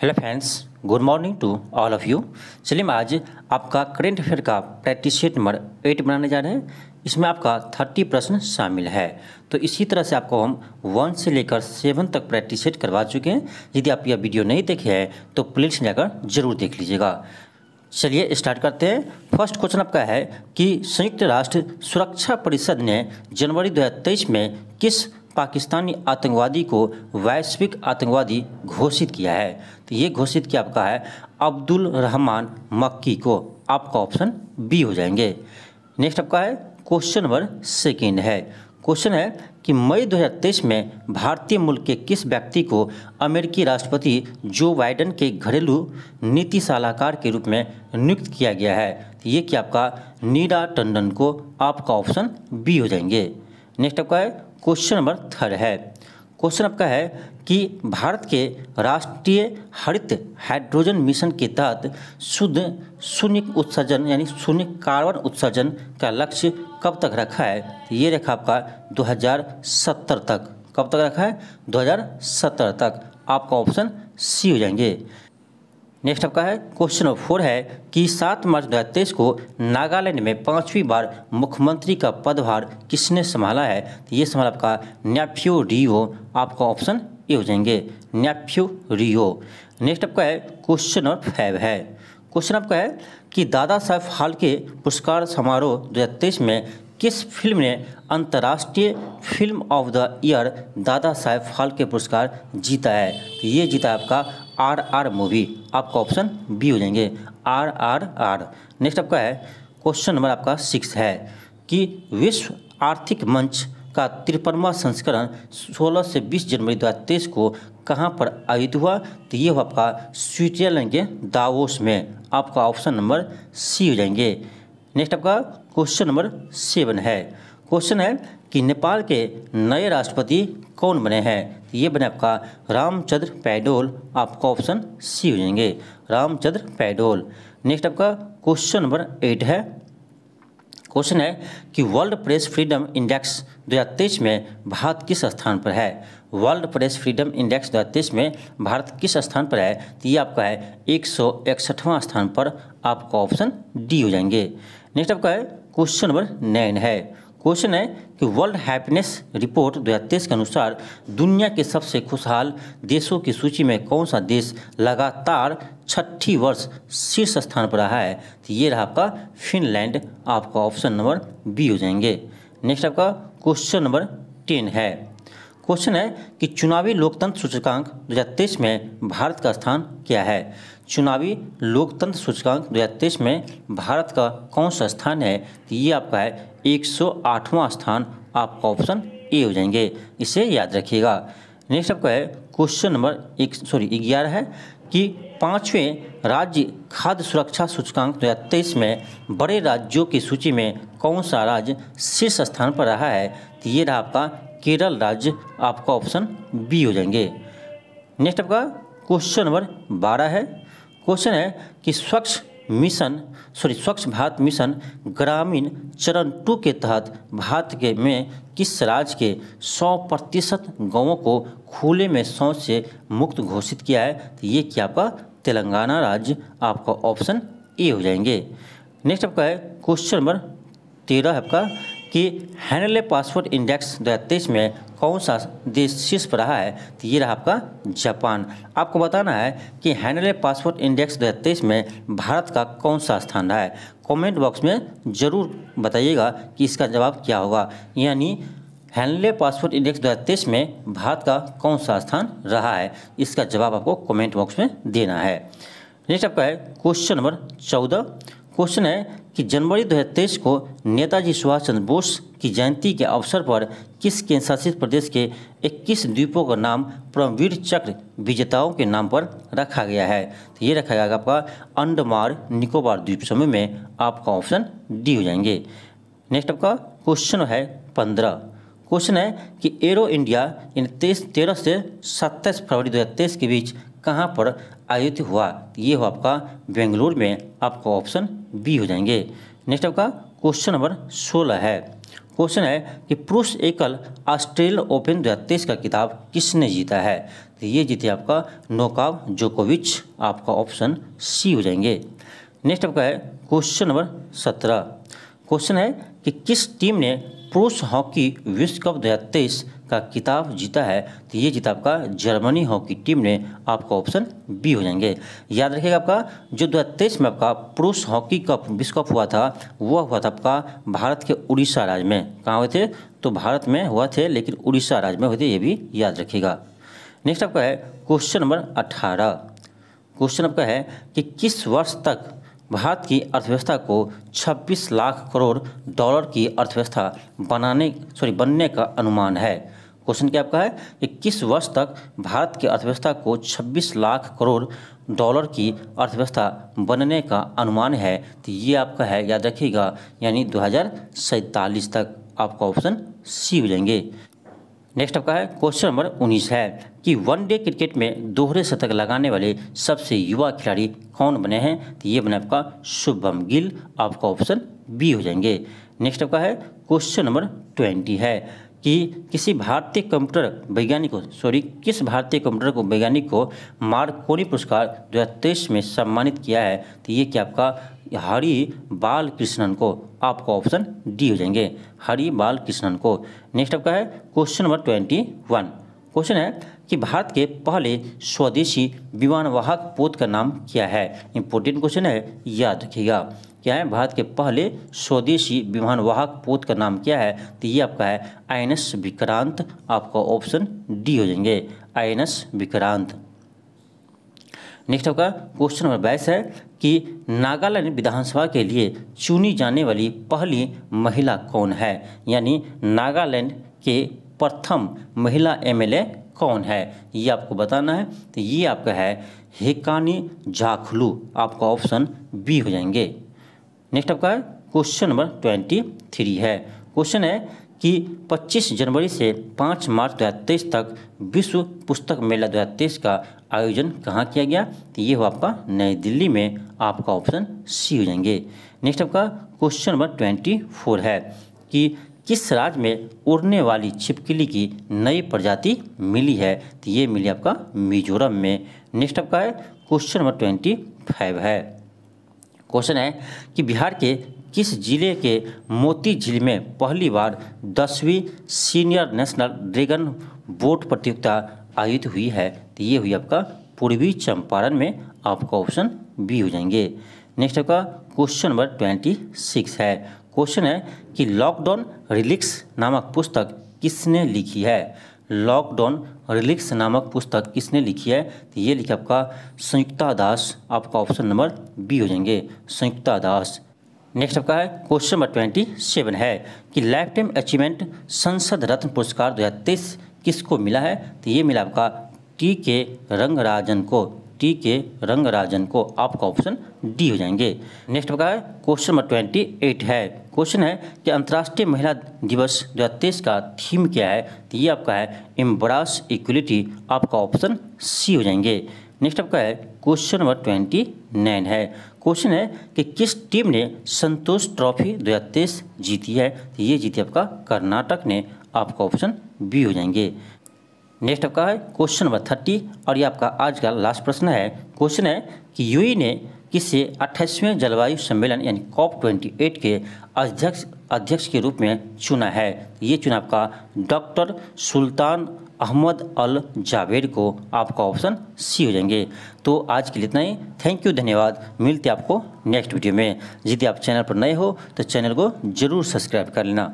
hello friends good morning to all of you चलिए मैं आज आपका करेंट अफेयर का प्रैक्टिस सेट नंबर एट बनाने जा रहे हैं इसमें आपका थर्टी प्रश्न शामिल है तो इसी तरह से आपको हम वन से लेकर सेवन तक प्रैक्टिस सेट करवा चुके हैं यदि आप यह वीडियो नहीं देखे हैं तो प्लीज जाकर जरूर देख लीजिएगा चलिए स्टार्ट करते हैं फर्स्ट क्वेश्चन आपका है कि संयुक्त राष्ट्र सुरक्षा परिषद ने जनवरी 2023 में किस पाकिस्तानी आतंकवादी को वैश्विक आतंकवादी घोषित किया है तो ये घोषित किया आपका है अब्दुल रहमान मक्की को आपका ऑप्शन बी हो जाएंगे नेक्स्ट आपका है क्वेश्चन नंबर सेकेंड है क्वेश्चन है कि मई 2023 में भारतीय मूल के किस व्यक्ति को अमेरिकी राष्ट्रपति जो बाइडन के घरेलू नीति सलाहकार के रूप में नियुक्त किया गया है तो ये कि आपका नीरा टंडन को आपका ऑप्शन बी हो जाएंगे नेक्स्ट आपका है क्वेश्चन नंबर थर्ड है क्वेश्चन आपका है कि भारत के राष्ट्रीय हरित हाइड्रोजन मिशन के तहत शुद्ध शून्य उत्सर्जन यानी शून्य कार्बन उत्सर्जन का लक्ष्य कब तक रखा है ये रखा आपका 2070 तक कब तक रखा है 2070 तक आपका ऑप्शन सी हो जाएंगे नेक्स्ट आपका है क्वेश्चन नंबर फोर है कि सात मार्च दो को नागालैंड में पांचवी बार मुख्यमंत्री का पदभार किसने संभाला है तो ये संभाला आपका न्याफ्यू रियो आपका ऑप्शन ए हो जाएंगे न्याफ्यू रियो नेक्स्ट आपका है क्वेश्चन नंबर फाइव है क्वेश्चन आपका है कि दादा साहब के पुरस्कार समारोह दो में किस फिल्म ने अंतर्राष्ट्रीय फिल्म ऑफ द ईयर दादा साहेब फाल्के पुरस्कार जीता है तो ये जीता आपका आर आर मूवी आपका ऑप्शन बी हो जाएंगे आर आर आर नेक्स्ट आपका है क्वेश्चन नंबर आपका सिक्स है कि विश्व आर्थिक मंच का तिरपनवा संस्करण 16 से 20 जनवरी दो हज़ार तेईस को कहाँ पर आयोजित हुआ तो ये हुआ आपका स्विट्जरलैंड के दावोस में आपका ऑप्शन नंबर सी हो जाएंगे नेक्स्ट आपका क्वेश्चन नंबर सेवन है क्वेश्चन है कि नेपाल के नए राष्ट्रपति कौन बने हैं ये बने आपका रामचंद्र पैडोल आपका ऑप्शन सी हो जाएंगे रामचंद्र पैडोल नेक्स्ट आपका क्वेश्चन नंबर एट है क्वेश्चन है कि वर्ल्ड प्रेस फ्रीडम इंडेक्स 2023 में भारत किस स्थान पर है वर्ल्ड प्रेस फ्रीडम इंडेक्स 2023 में भारत किस स्थान पर है तो ये आपका है एक स्थान पर आपका ऑप्शन डी हो जाएंगे नेक्स्ट आपका है क्वेश्चन नंबर नाइन है क्वेश्चन है कि वर्ल्ड हैप्पीनेस रिपोर्ट 2023 के अनुसार दुनिया के सबसे खुशहाल देशों की सूची में कौन सा देश लगातार छठी वर्ष शीर्ष स्थान पर रहा है तो ये रहा आपका फिनलैंड आपका ऑप्शन नंबर बी हो जाएंगे नेक्स्ट आपका क्वेश्चन नंबर टेन है क्वेश्चन है कि चुनावी लोकतंत्र सूचकांक 2023 में भारत का स्थान क्या है चुनावी लोकतंत्र सूचकांक दो में भारत का कौन सा स्थान है तो ये आपका है एक स्थान आपका ऑप्शन ए हो जाएंगे इसे याद रखिएगा नेक्स्ट आपका है क्वेश्चन नंबर एक सॉरी ग्यारह है कि पाँचवें राज्य खाद्य सुरक्षा सूचकांक दो हज़ार तेईस में बड़े राज्यों की सूची में कौन सा राज्य शीर्ष स्थान पर रहा है तो ये रहा आपका केरल राज्य आपका ऑप्शन बी हो जाएंगे नेक्स्ट आपका क्वेश्चन नंबर बारह है क्वेश्चन है कि स्वच्छ मिशन सॉरी स्वच्छ भारत मिशन ग्रामीण चरण टू के तहत भारत के में किस राज्य के 100 प्रतिशत गाँवों को खुले में शौच से मुक्त घोषित किया है तो ये क्या आपका तेलंगाना राज्य आपका ऑप्शन ए हो जाएंगे नेक्स्ट आपका है क्वेश्चन नंबर तेरह आपका कि हैंडले पासवर्ड इंडेक्स दो में कौन सा देश शीर्ष पर रहा है तो ये रहा आपका जापान आपको बताना है कि हैंडले पासपोर्ट इंडेक्स दो में भारत का कौन सा स्थान रहा है कमेंट बॉक्स में ज़रूर बताइएगा कि इसका जवाब क्या होगा यानी हैंडले पासपोर्ट इंडेक्स दो में भारत का कौन सा स्थान रहा है इसका जवाब आपको कॉमेंट बॉक्स में देना है नेक्स्ट आपका है क्वेश्चन नंबर चौदह क्वेश्चन है कि जनवरी 2023 को नेताजी सुभाष चंद्र बोस की जयंती के अवसर पर किस केंद्र शासित प्रदेश के 21 द्वीपों का नाम परमवीर चक्र विजेताओं के नाम पर रखा गया है तो ये रखा जाएगा आपका अंडमान निकोबार द्वीप समूह में आपका ऑप्शन डी हो जाएंगे नेक्स्ट आपका क्वेश्चन है पंद्रह क्वेश्चन है कि एरो इंडिया इन तेईस तेरह से सत्ताईस फरवरी 2023 के बीच कहाँ पर आयोजित हुआ ये हो आपका बेंगलुरु में आपका ऑप्शन बी हो जाएंगे नेक्स्ट आपका क्वेश्चन नंबर सोलह है क्वेश्चन है कि पुरुष एकल ऑस्ट्रेलियन ओपन दो हज़ार तेईस का किताब किसने जीता है तो ये जीते आपका नोकाव जोकोविच आपका ऑप्शन सी हो जाएंगे नेक्स्ट आपका है क्वेश्चन नंबर सत्रह क्वेश्चन है कि किस टीम ने पुरुष हॉकी विश्व कप दो हज़ार तेईस का किताब जीता है तो ये जीता आपका जर्मनी हॉकी टीम ने आपका ऑप्शन बी हो जाएंगे याद रखिएगा आपका जो दो में आपका पुरुष हॉकी कप विश्व कप हुआ था वह हुआ था आपका भारत के उड़ीसा राज्य में कहाँ हुए थे तो भारत में हुआ थे लेकिन उड़ीसा राज्य में हुए थे ये भी याद रखिएगा नेक्स्ट आपका है क्वेश्चन नंबर अठारह क्वेश्चन आपका है कि किस वर्ष तक भारत की अर्थव्यवस्था को 26 लाख करोड़ डॉलर की अर्थव्यवस्था बनाने सॉरी बनने का अनुमान है क्वेश्चन क्या आपका है कि किस वर्ष तक भारत की अर्थव्यवस्था को 26 लाख करोड़ डॉलर की अर्थव्यवस्था बनने का अनुमान है तो ये आपका है याद रखिएगा यानी दो तक आपका ऑप्शन सी हो जाएंगे नेक्स्ट आपका है क्वेश्चन नंबर 19 है कि वन डे क्रिकेट में दोहरे शतक लगाने वाले सबसे युवा खिलाड़ी कौन बने हैं तो ये बने आपका शुभम गिल आपका ऑप्शन बी हो जाएंगे नेक्स्ट आपका है क्वेश्चन नंबर ट्वेंटी है कि किसी भारतीय कंप्यूटर वैज्ञानिक को सॉरी किस भारतीय कंप्यूटर को वैज्ञानिक को मार्कोनी पुरस्कार दो में सम्मानित किया है तो ये क्या आपका हरि बाल कृष्णन को आपको ऑप्शन डी हो जाएंगे हरि बाल कृष्णन को नेक्स्ट आपका है question number twenty one question है कि भारत के पहले स्वदेशी विमानवाहक पोत का नाम क्या है इंपॉर्टेंट क्वेश्चन है याद रखिएगा क्या है भारत के पहले स्वदेशी विमान वाहक पोत का नाम क्या है तो ये आपका है आई विक्रांत आपका ऑप्शन डी हो जाएंगे आई विक्रांत नेक्स्ट आपका क्वेश्चन नंबर बाईस है कि नागालैंड विधानसभा के लिए चुनी जाने वाली पहली महिला कौन है यानी नागालैंड के प्रथम महिला एमएलए कौन है ये आपको बताना है तो ये आपका है हेकानी झाखलू आपका ऑप्शन बी हो जाएंगे नेक्स्ट आपका क्वेश्चन नंबर ट्वेंटी थ्री है क्वेश्चन है कि 25 जनवरी से 5 मार्च 2023 तक विश्व पुस्तक मेला 2023 का आयोजन कहाँ किया गया तो ये हो आपका नई दिल्ली में आपका ऑप्शन सी हो जाएंगे नेक्स्ट आपका क्वेश्चन नंबर ट्वेंटी फोर है कि किस राज्य में उड़ने वाली छिपकली की नई प्रजाति मिली है तो ये मिली आपका मिजोरम में नेक्स्ट आपका है क्वेश्चन नंबर ट्वेंटी फाइव है क्वेश्चन है कि बिहार के किस जिले के मोती झील में पहली बार दसवीं सीनियर नेशनल ड्रैगन बोट प्रतियोगिता आयोजित हुई है तो ये हुई आपका पूर्वी चंपारण में आपका ऑप्शन बी हो जाएंगे नेक्स्ट आपका क्वेश्चन नंबर ट्वेंटी सिक्स है क्वेश्चन है कि लॉकडाउन रिलिक्स नामक पुस्तक किसने लिखी है लॉकडाउन रिलिक्स नामक पुस्तक किसने लिखी है तो ये लिखा आपका संयुक्ता दास आपका ऑप्शन नंबर बी हो जाएंगे संयुक्ता दास नेक्स्ट आपका है क्वेश्चन नंबर ट्वेंटी सेवन है कि लाइफ टाइम अचीवमेंट संसद रत्न पुरस्कार दो हज़ार तेईस किसको मिला है तो ये मिला आपका टी के रंगराजन को टी के रंगराजन को आपका ऑप्शन डी हो जाएंगे नेक्स्ट बता है क्वेश्चन नंबर ट्वेंटी एट है क्वेश्चन है कि अंतर्राष्ट्रीय महिला दिवस दो का थीम क्या है तो ये आपका है एम्ब्रास इक्वलिटी आपका ऑप्शन सी हो जाएंगे नेक्स्ट आपका है क्वेश्चन नंबर ट्वेंटी नाइन है क्वेश्चन है कि किस टीम ने संतोष ट्रॉफी दो हज़ार तेईस जीती है तो ये जीती आपका कर्नाटक ने आपका ऑप्शन बी हो जाएंगे नेक्स्ट आपका है क्वेश्चन नंबर थर्टी और ये आपका आज का लास्ट प्रश्न है क्वेश्चन है कि यू ने किसे अट्ठाईसवें जलवायु सम्मेलन यानी कॉप ट्वेंटी एट के अध्यक्ष अध्यक्ष के रूप में चुना है ये चुनाव का डॉक्टर सुल्तान अहमद अल जावेद को आपका ऑप्शन सी हो जाएंगे तो आज के लिए इतना ही थैंक यू धन्यवाद मिलते आपको नेक्स्ट वीडियो में यदि आप चैनल पर नए हो तो चैनल को जरूर सब्सक्राइब कर लेना